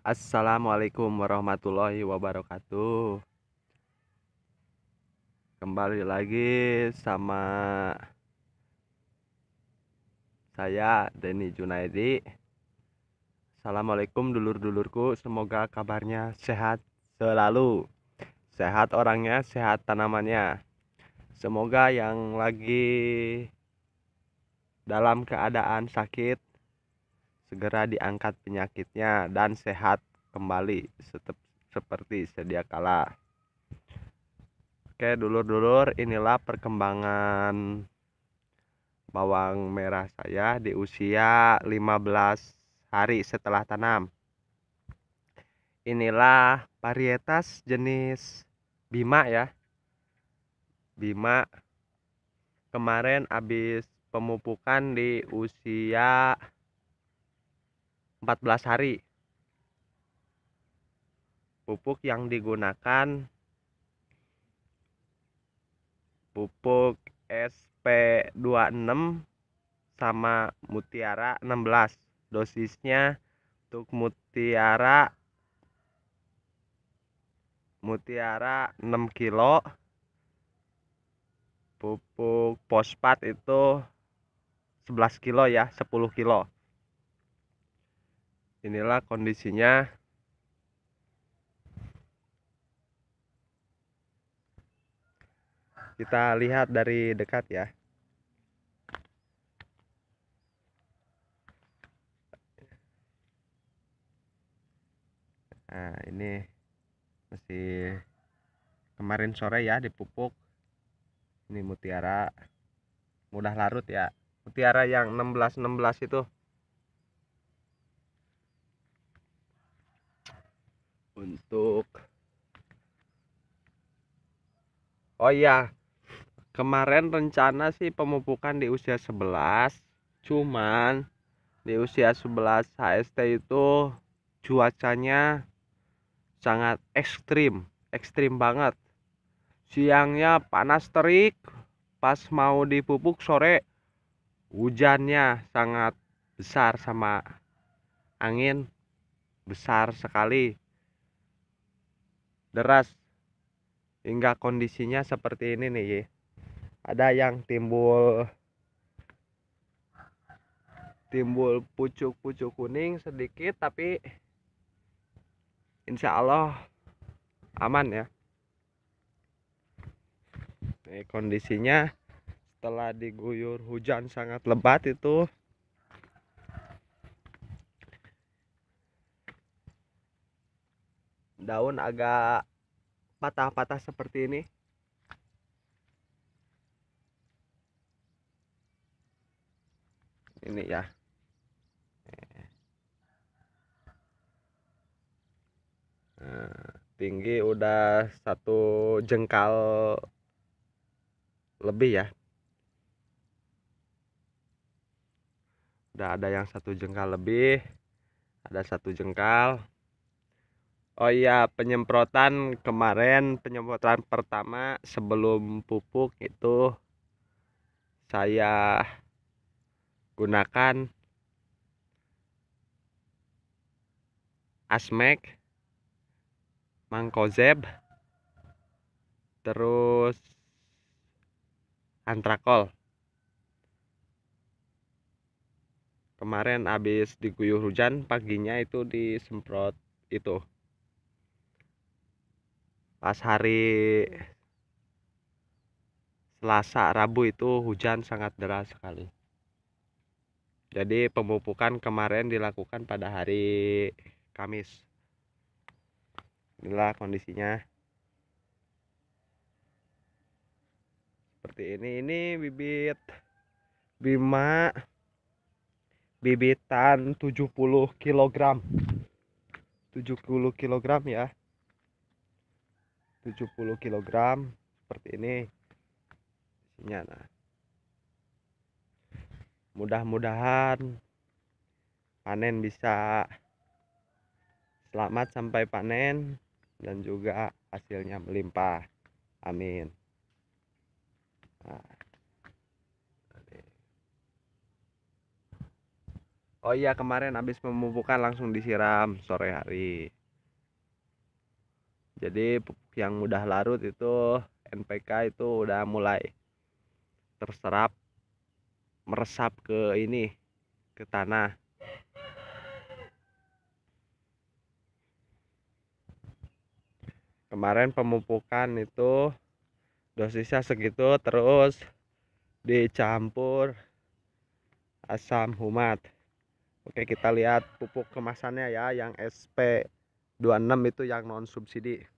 Assalamualaikum warahmatullahi wabarakatuh Kembali lagi sama Saya Denny Junaidi Assalamualaikum dulur-dulurku Semoga kabarnya sehat selalu Sehat orangnya, sehat tanamannya Semoga yang lagi dalam keadaan sakit segera diangkat penyakitnya dan sehat kembali seperti sedia kala. Oke, dulur-dulur, inilah perkembangan bawang merah saya di usia 15 hari setelah tanam. Inilah varietas jenis Bima ya. Bima kemarin habis pemupukan di usia 14 hari. Pupuk yang digunakan pupuk SP26 sama Mutiara 16. Dosisnya untuk Mutiara Mutiara 6 kilo. Pupuk pospat itu 11 kilo ya, 10 kilo inilah kondisinya kita lihat dari dekat ya nah ini masih kemarin sore ya dipupuk ini mutiara mudah larut ya mutiara yang 16 16 itu untuk oh iya kemarin rencana sih pemupukan di usia 11 cuman di usia 11 HST itu cuacanya sangat ekstrim ekstrim banget siangnya panas terik pas mau dipupuk sore hujannya sangat besar sama angin besar sekali deras hingga kondisinya seperti ini nih ye. ada yang timbul timbul pucuk-pucuk kuning sedikit tapi insya Allah aman ya Nih, kondisinya setelah diguyur hujan sangat lebat itu daun agak patah-patah seperti ini ini ya eh, tinggi udah satu jengkal lebih ya udah ada yang satu jengkal lebih ada satu jengkal Oh iya, penyemprotan kemarin penyemprotan pertama sebelum pupuk itu saya gunakan Asmek, Mangkozeb, terus Antrakol. Kemarin habis diguyur hujan paginya itu disemprot itu pas hari Selasa Rabu itu hujan sangat deras sekali jadi pemupukan kemarin dilakukan pada hari Kamis inilah kondisinya seperti ini ini bibit Bima bibitan 70 kg 70 kg ya 70 kg seperti ini isinya nah mudah-mudahan panen bisa selamat sampai panen dan juga hasilnya melimpah amin nah. Oh iya kemarin habis pemupukan langsung disiram sore hari jadi yang udah larut itu NPK itu udah mulai terserap meresap ke ini ke tanah kemarin pemupukan itu dosisnya segitu terus dicampur asam humat oke kita lihat pupuk kemasannya ya yang SP26 itu yang non subsidi